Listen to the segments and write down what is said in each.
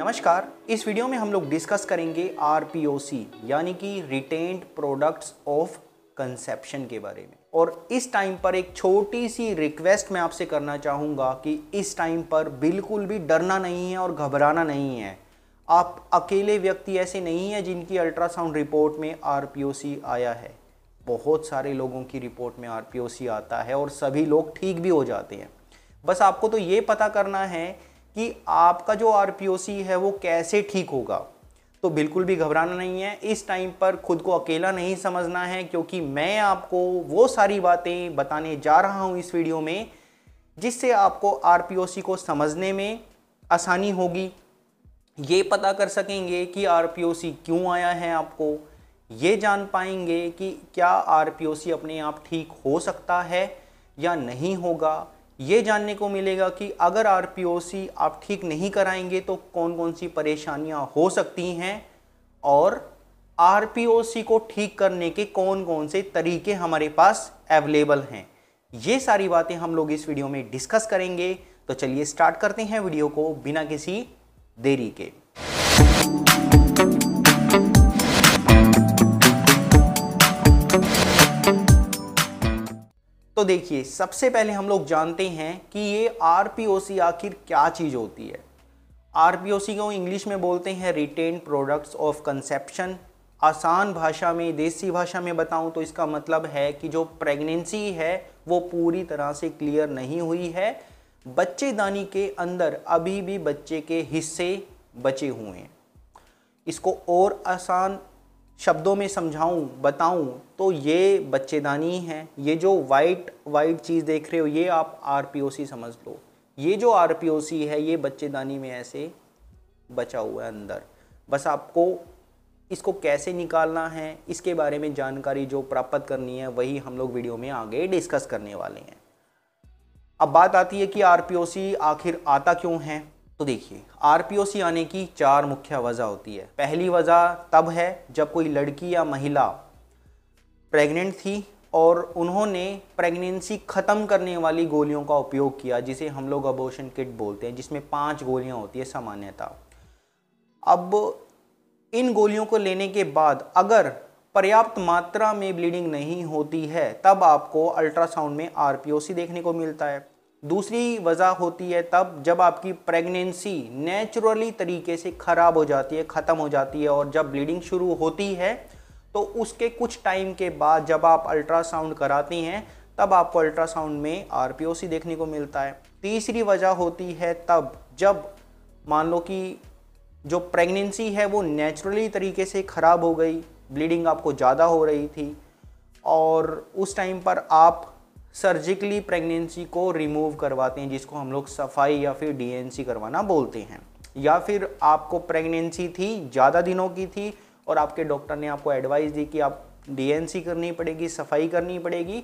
नमस्कार इस वीडियो में हम लोग डिस्कस करेंगे आर यानी कि रिटेन्ड प्रोडक्ट्स ऑफ कंसेप्शन के बारे में और इस टाइम पर एक छोटी सी रिक्वेस्ट मैं आपसे करना चाहूँगा कि इस टाइम पर बिल्कुल भी डरना नहीं है और घबराना नहीं है आप अकेले व्यक्ति ऐसे नहीं हैं जिनकी अल्ट्रासाउंड रिपोर्ट में आर आया है बहुत सारे लोगों की रिपोर्ट में आर आता है और सभी लोग ठीक भी हो जाते हैं बस आपको तो ये पता करना है कि आपका जो आर है वो कैसे ठीक होगा तो बिल्कुल भी घबराना नहीं है इस टाइम पर खुद को अकेला नहीं समझना है क्योंकि मैं आपको वो सारी बातें बताने जा रहा हूँ इस वीडियो में जिससे आपको आर को समझने में आसानी होगी ये पता कर सकेंगे कि आर क्यों आया है आपको ये जान पाएंगे कि क्या आर अपने आप ठीक हो सकता है या नहीं होगा ये जानने को मिलेगा कि अगर आर आप ठीक नहीं कराएंगे तो कौन कौन सी परेशानियां हो सकती हैं और आर को ठीक करने के कौन कौन से तरीके हमारे पास अवेलेबल हैं ये सारी बातें हम लोग इस वीडियो में डिस्कस करेंगे तो चलिए स्टार्ट करते हैं वीडियो को बिना किसी देरी के तो देखिए सबसे पहले हम लोग जानते हैं कि ये आर आखिर क्या चीज़ होती है आर को इंग्लिश में बोलते हैं रिटेन प्रोडक्ट्स ऑफ कंसेप्शन आसान भाषा में देसी भाषा में बताऊं तो इसका मतलब है कि जो प्रेगनेंसी है वो पूरी तरह से क्लियर नहीं हुई है बच्चेदानी के अंदर अभी भी बच्चे के हिस्से बचे हुए हैं इसको और आसान शब्दों में समझाऊं बताऊं तो ये बच्चेदानी है ये जो वाइट वाइट चीज़ देख रहे हो ये आप आर समझ लो ये जो आर है ये बच्चेदानी में ऐसे बचा हुआ है अंदर बस आपको इसको कैसे निकालना है इसके बारे में जानकारी जो प्राप्त करनी है वही हम लोग वीडियो में आगे डिस्कस करने वाले हैं अब बात आती है कि आर आखिर आता क्यों है तो देखिए सी आने की चार मुख्य वजह होती है पहली वजह तब है जब कोई लड़की या महिला प्रेग्नेंट थी और उन्होंने प्रेगनेंसी ख़त्म करने वाली गोलियों का उपयोग किया जिसे हम लोग अबोशन किट बोलते हैं जिसमें पांच गोलियां होती है सामान्यतः अब इन गोलियों को लेने के बाद अगर पर्याप्त मात्रा में ब्लीडिंग नहीं होती है तब आपको अल्ट्रासाउंड में सी देखने को मिलता है दूसरी वजह होती है तब जब आपकी प्रेगनेंसी नेचुरली तरीके से ख़राब हो जाती है ख़त्म हो जाती है और जब ब्लीडिंग शुरू होती है तो उसके कुछ टाइम के बाद जब आप अल्ट्रासाउंड कराती हैं तब आपको अल्ट्रासाउंड में आर देखने को मिलता है तीसरी वजह होती है तब जब मान लो कि जो प्रेगनेंसी है वो नेचुरली तरीके से ख़राब हो गई ब्लीडिंग आपको ज़्यादा हो रही थी और उस टाइम पर आप सर्जिकली प्रेगनेंसी को रिमूव करवाते हैं जिसको हम लोग सफाई या फिर डीएनसी करवाना बोलते हैं या फिर आपको प्रेगनेंसी थी ज़्यादा दिनों की थी और आपके डॉक्टर ने आपको एडवाइस दी कि आप डीएनसी करनी पड़ेगी सफाई करनी पड़ेगी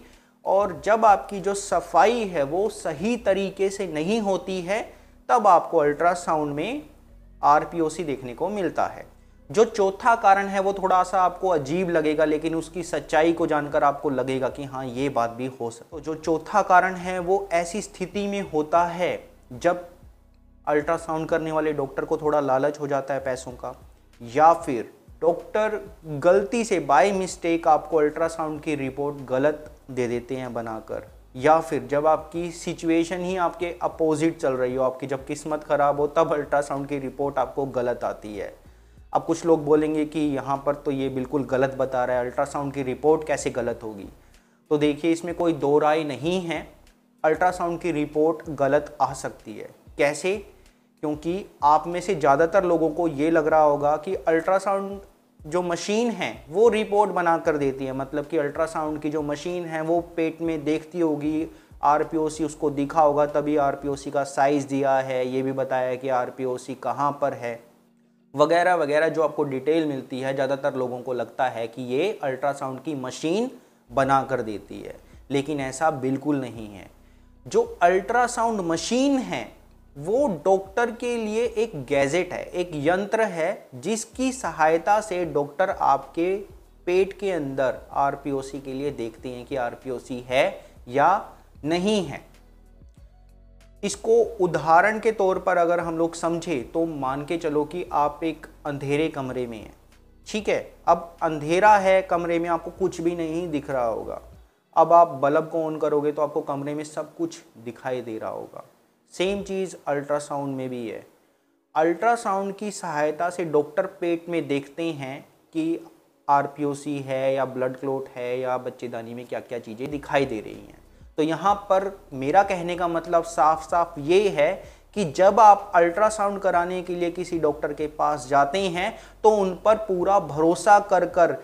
और जब आपकी जो सफाई है वो सही तरीके से नहीं होती है तब आपको अल्ट्रासाउंड में आर देखने को मिलता है जो चौथा कारण है वो थोड़ा सा आपको अजीब लगेगा लेकिन उसकी सच्चाई को जानकर आपको लगेगा कि हाँ ये बात भी हो सकती तो जो चौथा कारण है वो ऐसी स्थिति में होता है जब अल्ट्रासाउंड करने वाले डॉक्टर को थोड़ा लालच हो जाता है पैसों का या फिर डॉक्टर गलती से बाय मिस्टेक आपको अल्ट्रासाउंड की रिपोर्ट गलत दे देते हैं बनाकर या फिर जब आपकी सिचुएशन ही आपके अपोजिट चल रही हो आपकी जब किस्मत ख़राब हो तब अल्ट्रासाउंड की रिपोर्ट आपको गलत आती है अब कुछ लोग बोलेंगे कि यहाँ पर तो ये बिल्कुल गलत बता रहा है अल्ट्रासाउंड की रिपोर्ट कैसे गलत होगी तो देखिए इसमें कोई दो राय नहीं है अल्ट्रासाउंड की रिपोर्ट गलत आ सकती है कैसे क्योंकि आप में से ज़्यादातर लोगों को ये लग रहा होगा कि अल्ट्रासाउंड जो मशीन है वो रिपोर्ट बना कर देती है मतलब कि अल्ट्रासाउंड की जो मशीन है वो पेट में देखती होगी आर उसको दिखा होगा तभी आर का साइज़ दिया है ये भी बताया कि आर पी कहाँ पर है वगैरह वगैरह जो आपको डिटेल मिलती है ज़्यादातर लोगों को लगता है कि ये अल्ट्रासाउंड की मशीन बना कर देती है लेकिन ऐसा बिल्कुल नहीं है जो अल्ट्रासाउंड मशीन है वो डॉक्टर के लिए एक गैजेट है एक यंत्र है जिसकी सहायता से डॉक्टर आपके पेट के अंदर आरपीओसी के लिए देखते हैं कि आरपीओसी है या नहीं है इसको उदाहरण के तौर पर अगर हम लोग समझे तो मान के चलो कि आप एक अंधेरे कमरे में हैं ठीक है अब अंधेरा है कमरे में आपको कुछ भी नहीं दिख रहा होगा अब आप बल्ब को ऑन करोगे तो आपको कमरे में सब कुछ दिखाई दे रहा होगा सेम चीज़ अल्ट्रासाउंड में भी है अल्ट्रासाउंड की सहायता से डॉक्टर पेट में देखते हैं कि आर है या ब्लड क्लोट है या बच्चेदानी में क्या क्या चीज़ें दिखाई दे रही हैं तो यहाँ पर मेरा कहने का मतलब साफ साफ ये है कि जब आप अल्ट्रासाउंड कराने के लिए किसी डॉक्टर के पास जाते हैं तो उन पर पूरा भरोसा कर कर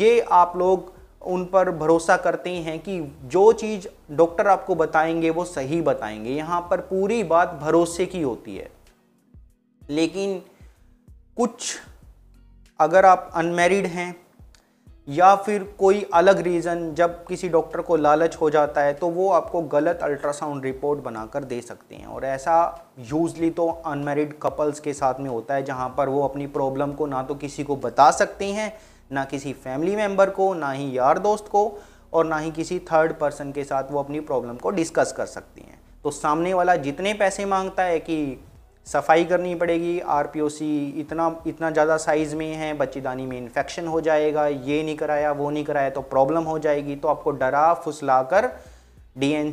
ये आप लोग उन पर भरोसा करते हैं कि जो चीज़ डॉक्टर आपको बताएंगे वो सही बताएंगे यहाँ पर पूरी बात भरोसे की होती है लेकिन कुछ अगर आप अनमेरिड हैं या फिर कोई अलग रीज़न जब किसी डॉक्टर को लालच हो जाता है तो वो आपको गलत अल्ट्रासाउंड रिपोर्ट बनाकर दे सकते हैं और ऐसा यूजली तो अनमेरिड कपल्स के साथ में होता है जहाँ पर वो अपनी प्रॉब्लम को ना तो किसी को बता सकते हैं ना किसी फैमिली मेम्बर को ना ही यार दोस्त को और ना ही किसी थर्ड पर्सन के साथ वो अपनी प्रॉब्लम को डिस्कस कर सकती हैं तो सामने वाला जितने पैसे मांगता है कि सफाई करनी पड़ेगी सी इतना इतना ज़्यादा साइज़ में है बच्चेदानी में इन्फेक्शन हो जाएगा ये नहीं कराया वो नहीं कराया तो प्रॉब्लम हो जाएगी तो आपको डरा फुसला कर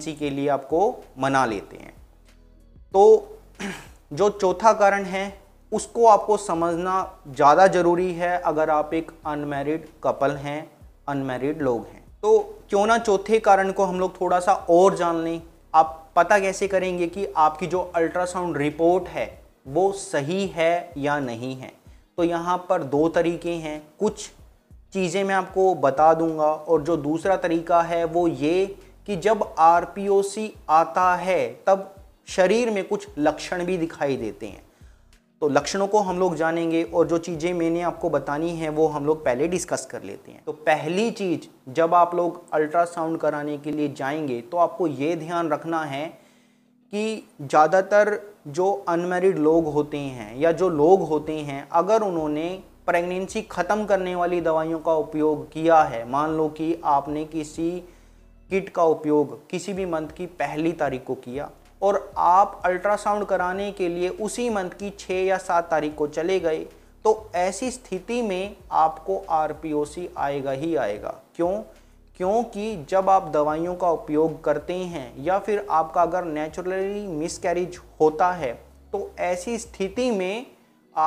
सी के लिए आपको मना लेते हैं तो जो चौथा कारण है उसको आपको समझना ज़्यादा ज़रूरी है अगर आप एक अनमेरिड कपल हैं अनमेरिड लोग हैं तो क्यों ना चौथे कारण को हम लोग थोड़ा सा और जान लें आप पता कैसे करेंगे कि आपकी जो अल्ट्रासाउंड रिपोर्ट है वो सही है या नहीं है तो यहाँ पर दो तरीके हैं कुछ चीज़ें मैं आपको बता दूंगा और जो दूसरा तरीका है वो ये कि जब आर आता है तब शरीर में कुछ लक्षण भी दिखाई देते हैं तो लक्षणों को हम लोग जानेंगे और जो चीज़ें मैंने आपको बतानी है वो हम लोग पहले डिस्कस कर लेते हैं तो पहली चीज़ जब आप लोग अल्ट्रासाउंड कराने के लिए जाएंगे तो आपको ये ध्यान रखना है कि ज़्यादातर जो अनमेरिड लोग होते हैं या जो लोग होते हैं अगर उन्होंने प्रेगनेंसी ख़त्म करने वाली दवाइयों का उपयोग किया है मान लो कि आपने किसी किट का उपयोग किसी भी मंथ की पहली तारीख को किया और आप अल्ट्रासाउंड कराने के लिए उसी मंथ की छः या सात तारीख को चले गए तो ऐसी स्थिति में आपको आर आएगा ही आएगा क्यों क्योंकि जब आप दवाइयों का उपयोग करते हैं या फिर आपका अगर नेचुरली मिसकैरेज होता है तो ऐसी स्थिति में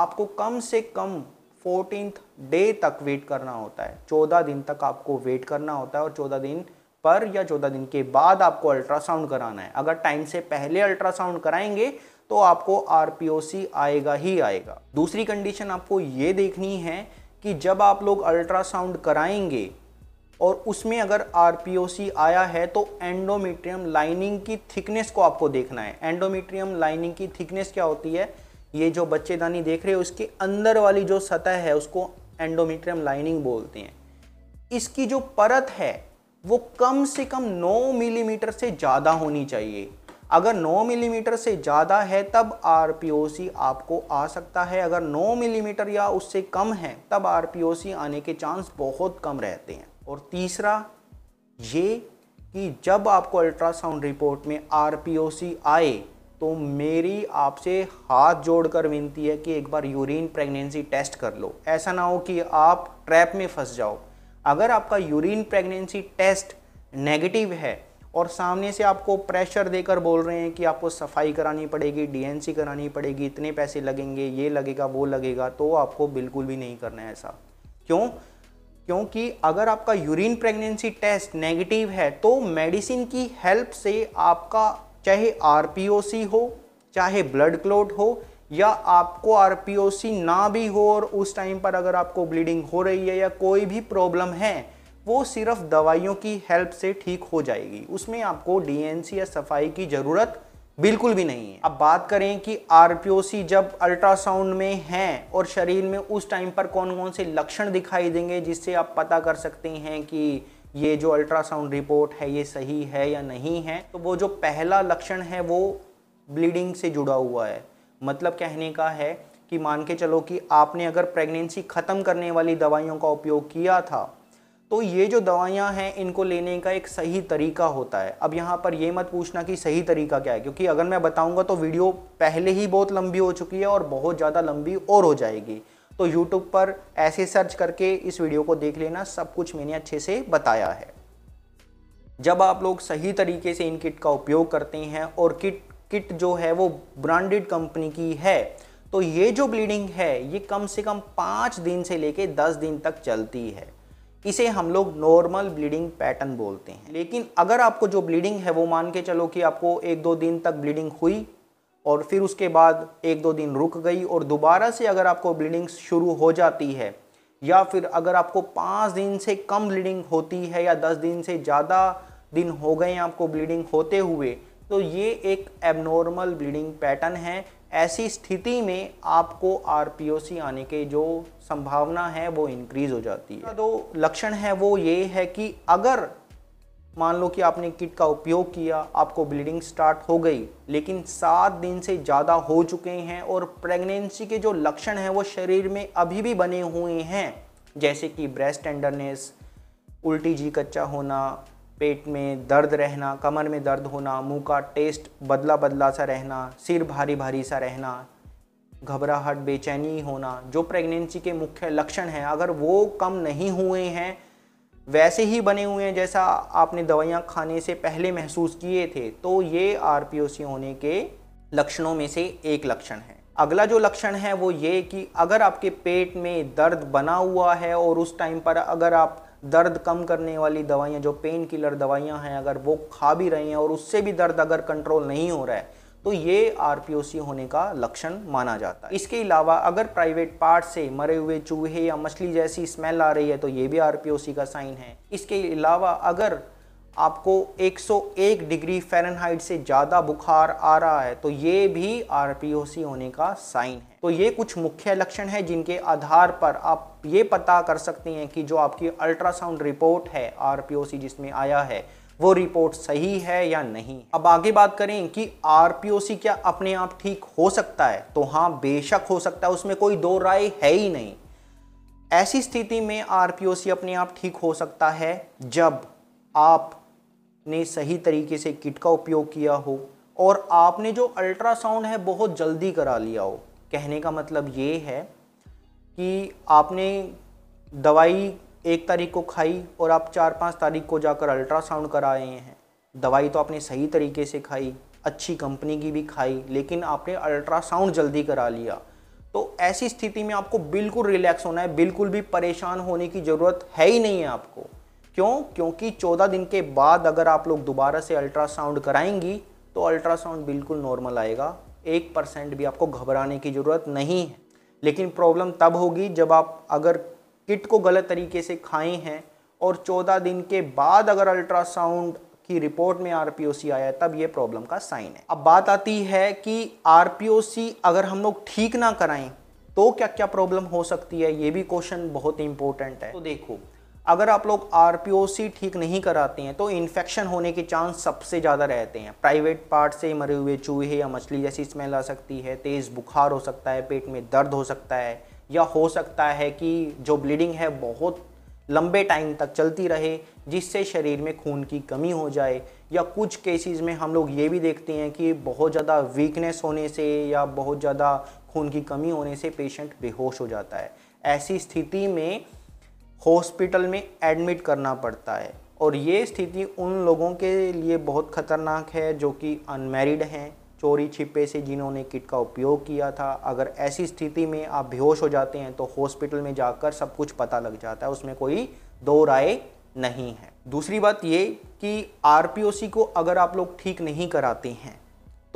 आपको कम से कम फोर्टीन डे तक वेट करना होता है चौदह दिन तक आपको वेट करना होता है और चौदह दिन पर या चौदह दिन के बाद आपको अल्ट्रासाउंड कराना है अगर टाइम से पहले अल्ट्रासाउंड कराएंगे तो आपको आर आएगा ही आएगा दूसरी कंडीशन आपको ये देखनी है कि जब आप लोग अल्ट्रासाउंड कराएंगे और उसमें अगर आर आया है तो एंडोमीट्रियम लाइनिंग की थिकनेस को आपको देखना है एंडोमीट्रियम लाइनिंग की थिकनेस क्या होती है ये जो बच्चेदानी देख रहे हो उसके अंदर वाली जो सतह है उसको एंडोमीट्रियम लाइनिंग बोलते हैं इसकी जो परत है वो कम से कम 9 मिलीमीटर से ज़्यादा होनी चाहिए अगर 9 मिलीमीटर से ज़्यादा है तब आर आपको आ सकता है अगर 9 मिलीमीटर या उससे कम है तब आर आने के चांस बहुत कम रहते हैं और तीसरा ये कि जब आपको अल्ट्रासाउंड रिपोर्ट में आर आए तो मेरी आपसे हाथ जोड़कर विनती है कि एक बार यूरिन प्रेगनेंसी टेस्ट कर लो ऐसा ना हो कि आप ट्रैप में फंस जाओ अगर आपका यूरिन प्रेगनेंसी टेस्ट नेगेटिव है और सामने से आपको प्रेशर देकर बोल रहे हैं कि आपको सफाई करानी पड़ेगी डीएनसी करानी पड़ेगी इतने पैसे लगेंगे ये लगेगा वो लगेगा तो आपको बिल्कुल भी नहीं करना है ऐसा क्यों क्योंकि अगर आपका यूरिन प्रेगनेंसी टेस्ट नेगेटिव है तो मेडिसिन की हेल्प से आपका चाहे आर हो चाहे ब्लड क्लोट हो या आपको आर ना भी हो और उस टाइम पर अगर आपको ब्लीडिंग हो रही है या कोई भी प्रॉब्लम है वो सिर्फ दवाइयों की हेल्प से ठीक हो जाएगी उसमें आपको डी या सफाई की ज़रूरत बिल्कुल भी नहीं है अब बात करें कि आर जब अल्ट्रासाउंड में है और शरीर में उस टाइम पर कौन कौन से लक्षण दिखाई देंगे जिससे आप पता कर सकते हैं कि ये जो अल्ट्रासाउंड रिपोर्ट है ये सही है या नहीं है तो वो जो पहला लक्षण है वो ब्लीडिंग से जुड़ा हुआ है मतलब कहने का है कि मान के चलो कि आपने अगर प्रेगनेंसी ख़त्म करने वाली दवाइयों का उपयोग किया था तो ये जो दवाइयाँ हैं इनको लेने का एक सही तरीका होता है अब यहाँ पर ये मत पूछना कि सही तरीका क्या है क्योंकि अगर मैं बताऊँगा तो वीडियो पहले ही बहुत लंबी हो चुकी है और बहुत ज़्यादा लंबी और हो जाएगी तो यूट्यूब पर ऐसे सर्च करके इस वीडियो को देख लेना सब कुछ मैंने अच्छे से बताया है जब आप लोग सही तरीके से इन किट का उपयोग करते हैं और किट किट जो है वो ब्रांडेड कंपनी की है तो ये जो ब्लीडिंग है ये कम से कम पाँच दिन से लेके दस दिन तक चलती है इसे हम लोग नॉर्मल ब्लीडिंग पैटर्न बोलते हैं लेकिन अगर आपको जो ब्लीडिंग है वो मान के चलो कि आपको एक दो दिन तक ब्लीडिंग हुई और फिर उसके बाद एक दो दिन रुक गई और दोबारा से अगर आपको ब्लीडिंग शुरू हो जाती है या फिर अगर आपको पाँच दिन से कम ब्लीडिंग होती है या दस दिन से ज़्यादा दिन हो गए आपको ब्लीडिंग होते हुए तो ये एक एबनॉर्मल ब्लीडिंग पैटर्न है ऐसी स्थिति में आपको आर आने के जो संभावना है वो इंक्रीज हो जाती है तो लक्षण है वो ये है कि अगर मान लो कि आपने किट का उपयोग किया आपको ब्लीडिंग स्टार्ट हो गई लेकिन सात दिन से ज़्यादा हो चुके हैं और प्रेगनेंसी के जो लक्षण हैं वो शरीर में अभी भी बने हुए हैं जैसे कि ब्रेस्ट टेंडरनेस उल्टी जी कच्चा होना पेट में दर्द रहना कमर में दर्द होना मुंह का टेस्ट बदला बदला सा रहना सिर भारी भारी सा रहना घबराहट बेचैनी होना जो प्रेगनेंसी के मुख्य लक्षण हैं अगर वो कम नहीं हुए हैं वैसे ही बने हुए हैं जैसा आपने दवाइयाँ खाने से पहले महसूस किए थे तो ये आर होने के लक्षणों में से एक लक्षण है अगला जो लक्षण है वो ये कि अगर आपके पेट में दर्द बना हुआ है और उस टाइम पर अगर आप दर्द कम करने वाली दवाइयाँ जो पेन किलर दवाइयाँ हैं अगर वो खा भी रहे हैं और उससे भी दर्द अगर कंट्रोल नहीं हो रहा है तो ये आर होने का लक्षण माना जाता है इसके अलावा अगर प्राइवेट पार्ट से मरे हुए चूहे या मछली जैसी स्मेल आ रही है तो ये भी आर का साइन है इसके अलावा अगर आपको 101 डिग्री फ़ारेनहाइट से ज़्यादा बुखार आ रहा है तो ये भी आर होने का साइन है तो ये कुछ मुख्य लक्षण है जिनके आधार पर आप ये पता कर सकते हैं कि जो आपकी अल्ट्रासाउंड रिपोर्ट है आर जिसमें आया है वो रिपोर्ट सही है या नहीं अब आगे बात करें कि आर क्या अपने आप ठीक हो सकता है तो हाँ बेशक हो सकता है उसमें कोई दो राय है ही नहीं ऐसी स्थिति में आर अपने आप ठीक हो सकता है जब आप ने सही तरीके से किट का उपयोग किया हो और आपने जो अल्ट्रासाउंड है बहुत जल्दी करा लिया हो कहने का मतलब ये है कि आपने दवाई एक तारीख को खाई और आप चार पाँच तारीख को जाकर अल्ट्रासाउंड कराए हैं दवाई तो आपने सही तरीके से खाई अच्छी कंपनी की भी खाई लेकिन आपने अल्ट्रासाउंड जल्दी करा लिया तो ऐसी स्थिति में आपको बिल्कुल रिलैक्स होना है बिल्कुल भी परेशान होने की ज़रूरत है ही नहीं है आपको क्यों क्योंकि 14 दिन के बाद अगर आप लोग दोबारा से अल्ट्रासाउंड कराएंगी तो अल्ट्रासाउंड बिल्कुल नॉर्मल आएगा एक परसेंट भी आपको घबराने की ज़रूरत नहीं है लेकिन प्रॉब्लम तब होगी जब आप अगर किट को गलत तरीके से खाए हैं और 14 दिन के बाद अगर अल्ट्रासाउंड की रिपोर्ट में आर आया है तब ये प्रॉब्लम का साइन है अब बात आती है कि आर अगर हम लोग ठीक ना कराएं तो क्या क्या प्रॉब्लम हो सकती है ये भी क्वेश्चन बहुत इंपॉर्टेंट है तो देखो अगर आप लोग आर ठीक नहीं कराते हैं तो इन्फेक्शन होने के चांस सबसे ज़्यादा रहते हैं प्राइवेट पार्ट से मरे हुए चूहे या मछली जैसी स्मेल आ सकती है तेज़ बुखार हो सकता है पेट में दर्द हो सकता है या हो सकता है कि जो ब्लीडिंग है बहुत लंबे टाइम तक चलती रहे जिससे शरीर में खून की कमी हो जाए या कुछ केसेस में हम लोग ये भी देखते हैं कि बहुत ज़्यादा वीकनेस होने से या बहुत ज़्यादा खून की कमी होने से पेशेंट बेहोश हो जाता है ऐसी स्थिति में हॉस्पिटल में एडमिट करना पड़ता है और ये स्थिति उन लोगों के लिए बहुत खतरनाक है जो कि अनमेरिड हैं चोरी छिपे से जिन्होंने किट का उपयोग किया था अगर ऐसी स्थिति में आप बेहोश हो जाते हैं तो हॉस्पिटल में जाकर सब कुछ पता लग जाता है उसमें कोई दो राय नहीं है दूसरी बात ये कि आर को अगर आप लोग ठीक नहीं कराते हैं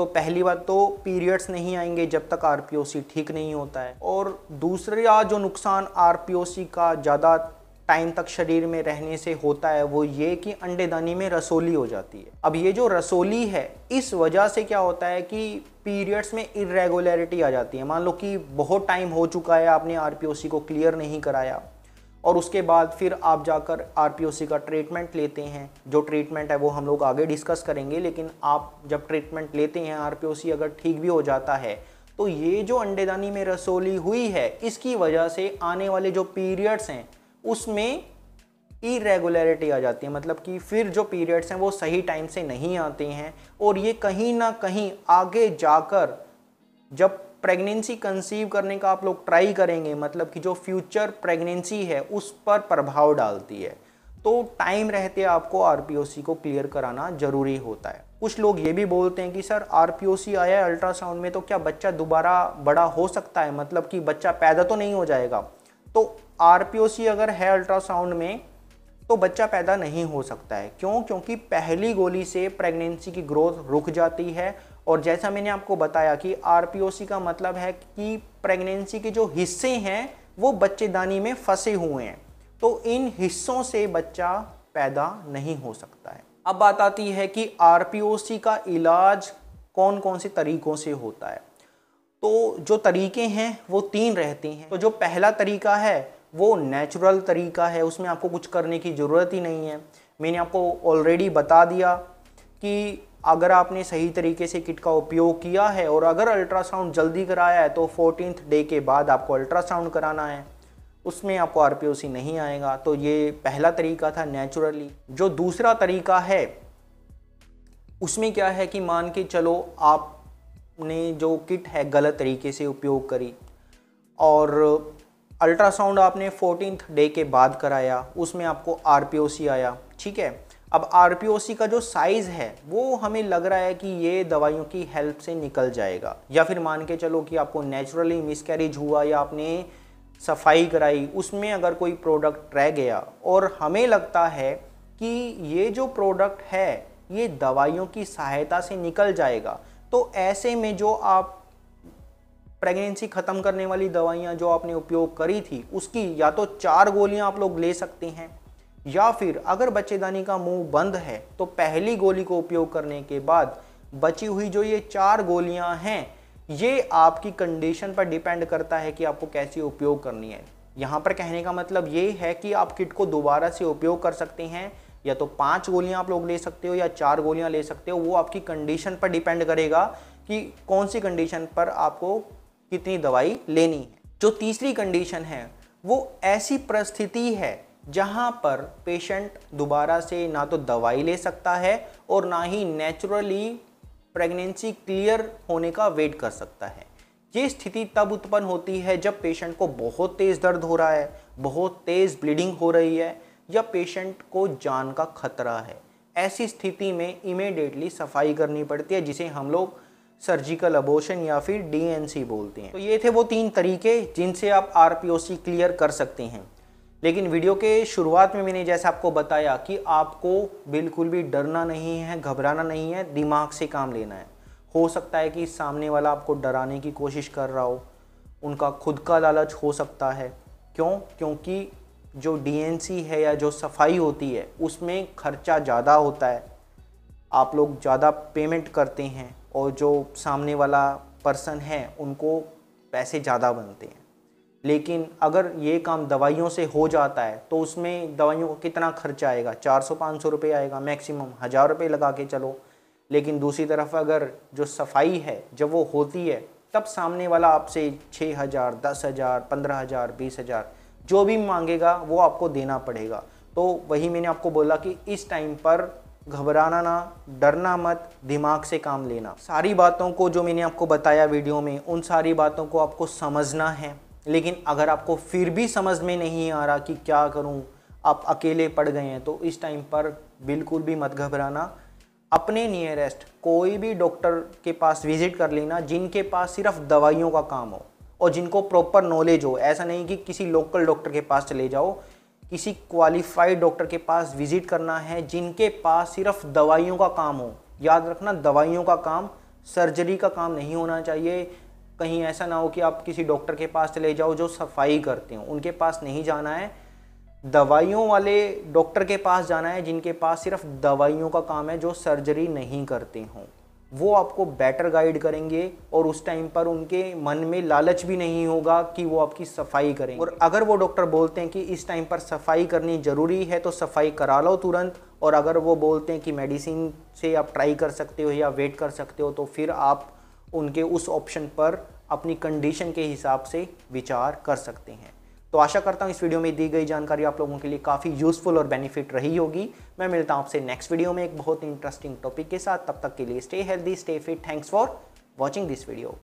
तो पहली बात तो पीरियड्स नहीं आएंगे जब तक आर ठीक नहीं होता है और दूसरा जो नुकसान आर का ज़्यादा टाइम तक शरीर में रहने से होता है वो ये कि अंडेदानी में रसोली हो जाती है अब ये जो रसोली है इस वजह से क्या होता है कि पीरियड्स में इरेगुलरिटी आ जाती है मान लो कि बहुत टाइम हो चुका है आपने आर को क्लियर नहीं कराया और उसके बाद फिर आप जाकर आर का ट्रीटमेंट लेते हैं जो ट्रीटमेंट है वो हम लोग आगे डिस्कस करेंगे लेकिन आप जब ट्रीटमेंट लेते हैं आर अगर ठीक भी हो जाता है तो ये जो अंडेदानी में रसोली हुई है इसकी वजह से आने वाले जो पीरियड्स हैं उसमें इरेगुलरिटी आ जाती है मतलब कि फिर जो पीरियड्स हैं वो सही टाइम से नहीं आते हैं और ये कहीं ना कहीं आगे जाकर जब प्रेगनेंसी कंसीव करने का आप लोग ट्राई करेंगे मतलब कि जो फ्यूचर प्रेगनेंसी है उस पर प्रभाव डालती है तो टाइम रहते आपको आर को क्लियर कराना ज़रूरी होता है कुछ लोग ये भी बोलते हैं कि सर आर आया है अल्ट्रासाउंड में तो क्या बच्चा दोबारा बड़ा हो सकता है मतलब कि बच्चा पैदा तो नहीं हो जाएगा तो आर अगर है अल्ट्रासाउंड में तो बच्चा पैदा नहीं हो सकता है क्यों क्योंकि पहली गोली से प्रेगनेंसी की ग्रोथ रुक जाती है और जैसा मैंने आपको बताया कि आर का मतलब है कि प्रेगनेंसी के जो हिस्से हैं वो बच्चेदानी में फंसे हुए हैं तो इन हिस्सों से बच्चा पैदा नहीं हो सकता है अब बात आती है कि आर का इलाज कौन कौन से तरीक़ों से होता है तो जो तरीके हैं वो तीन रहते हैं तो जो पहला तरीका है वो नेचुरल तरीका है उसमें आपको कुछ करने की ज़रूरत ही नहीं है मैंने आपको ऑलरेडी बता दिया कि अगर आपने सही तरीके से किट का उपयोग किया है और अगर अल्ट्रासाउंड जल्दी कराया है तो फोर्टीन डे के बाद आपको अल्ट्रासाउंड कराना है उसमें आपको आर नहीं आएगा तो ये पहला तरीका था नेचुरली जो दूसरा तरीका है उसमें क्या है कि मान के चलो आपने जो किट है गलत तरीके से उपयोग करी और अल्ट्रासाउंड आपने फोर्टीन डे के बाद कराया उसमें आपको आर आया ठीक है अब आर का जो साइज़ है वो हमें लग रहा है कि ये दवाइयों की हेल्प से निकल जाएगा या फिर मान के चलो कि आपको नेचुरली मिसकैरेज हुआ या आपने सफाई कराई उसमें अगर कोई प्रोडक्ट रह गया और हमें लगता है कि ये जो प्रोडक्ट है ये दवाइयों की सहायता से निकल जाएगा तो ऐसे में जो आप प्रेगनेंसी ख़त्म करने वाली दवाइयाँ जो आपने उपयोग करी थी उसकी या तो चार गोलियाँ आप लोग ले सकते हैं या फिर अगर बच्चेदानी का मुंह बंद है तो पहली गोली को उपयोग करने के बाद बची हुई जो ये चार गोलियां हैं ये आपकी कंडीशन पर डिपेंड करता है कि आपको कैसी उपयोग करनी है यहाँ पर कहने का मतलब ये है कि आप किट को दोबारा से उपयोग कर सकते हैं या तो पांच गोलियां आप लोग ले सकते हो या चार गोलियां ले सकते हो वो आपकी कंडीशन पर डिपेंड करेगा कि कौन सी कंडीशन पर आपको कितनी दवाई लेनी है जो तीसरी कंडीशन है वो ऐसी परिस्थिति है जहाँ पर पेशेंट दोबारा से ना तो दवाई ले सकता है और ना ही नेचुरली प्रेगनेंसी क्लियर होने का वेट कर सकता है ये स्थिति तब उत्पन्न होती है जब पेशेंट को बहुत तेज़ दर्द हो रहा है बहुत तेज़ ब्लीडिंग हो रही है या पेशेंट को जान का खतरा है ऐसी स्थिति में इमेडिएटली सफाई करनी पड़ती है जिसे हम लोग सर्जिकल अबोशन या फिर डीएनसी बोलते हैं तो ये थे वो तीन तरीके जिनसे आप आरपीओसी क्लियर कर सकते हैं लेकिन वीडियो के शुरुआत में मैंने जैसे आपको बताया कि आपको बिल्कुल भी डरना नहीं है घबराना नहीं है दिमाग से काम लेना है हो सकता है कि सामने वाला आपको डराने की कोशिश कर रहा हो उनका खुद का लालच हो सकता है क्यों क्योंकि जो डीएनसी है या जो सफाई होती है उसमें खर्चा ज़्यादा होता है आप लोग ज़्यादा पेमेंट करते हैं और जो सामने वाला पर्सन है उनको पैसे ज़्यादा बनते हैं लेकिन अगर ये काम दवाइयों से हो जाता है तो उसमें दवाइयों का कितना खर्चा आएगा चार सौ पाँच सौ रुपये आएगा मैक्सिमम हज़ार रुपये लगा के चलो लेकिन दूसरी तरफ अगर जो सफाई है जब वो होती है तब सामने वाला आपसे छः हज़ार दस हज़ार पंद्रह हज़ार बीस हज़ार जो भी मांगेगा वो आपको देना पड़ेगा तो वही मैंने आपको बोला कि इस टाइम पर घबराना ना डरना मत दिमाग से काम लेना सारी बातों को जो मैंने आपको बताया वीडियो में उन सारी बातों को आपको समझना है लेकिन अगर आपको फिर भी समझ में नहीं आ रहा कि क्या करूं आप अकेले पड़ गए हैं तो इस टाइम पर बिल्कुल भी मत घबराना अपने नियरेस्ट कोई भी डॉक्टर के पास विज़िट कर लेना जिनके पास सिर्फ दवाइयों का काम हो और जिनको प्रॉपर नॉलेज हो ऐसा नहीं कि किसी लोकल डॉक्टर के पास चले जाओ किसी क्वालिफाइड डॉक्टर के पास विज़िट करना है जिनके पास सिर्फ दवाइयों का काम हो याद रखना दवाइयों का काम सर्जरी का काम नहीं होना चाहिए कहीं ऐसा ना हो कि आप किसी डॉक्टर के पास चले जाओ जो सफाई करते हो उनके पास नहीं जाना है दवाइयों वाले डॉक्टर के पास जाना है जिनके पास सिर्फ दवाइयों का काम है जो सर्जरी नहीं करते हों वो आपको बेटर गाइड करेंगे और उस टाइम पर उनके मन में लालच भी नहीं होगा कि वो आपकी सफाई करें और अगर वो डॉक्टर बोलते हैं कि इस टाइम पर सफाई करनी ज़रूरी है तो सफाई करा लो तुरंत और अगर वो बोलते हैं कि मेडिसिन से आप ट्राई कर सकते हो या वेट कर सकते हो तो फिर आप उनके उस ऑप्शन पर अपनी कंडीशन के हिसाब से विचार कर सकते हैं तो आशा करता हूँ इस वीडियो में दी गई जानकारी आप लोगों के लिए काफ़ी यूज़फुल और बेनिफिट रही होगी मैं मिलता हूँ आपसे नेक्स्ट वीडियो में एक बहुत इंटरेस्टिंग टॉपिक के साथ तब तक के लिए stay healthy stay fit thanks for watching this video